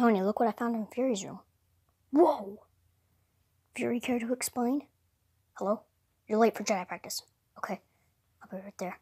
Tony, look what I found in Fury's room. Whoa! Fury, care to explain? Hello? You're late for Jedi practice. Okay, I'll be right there.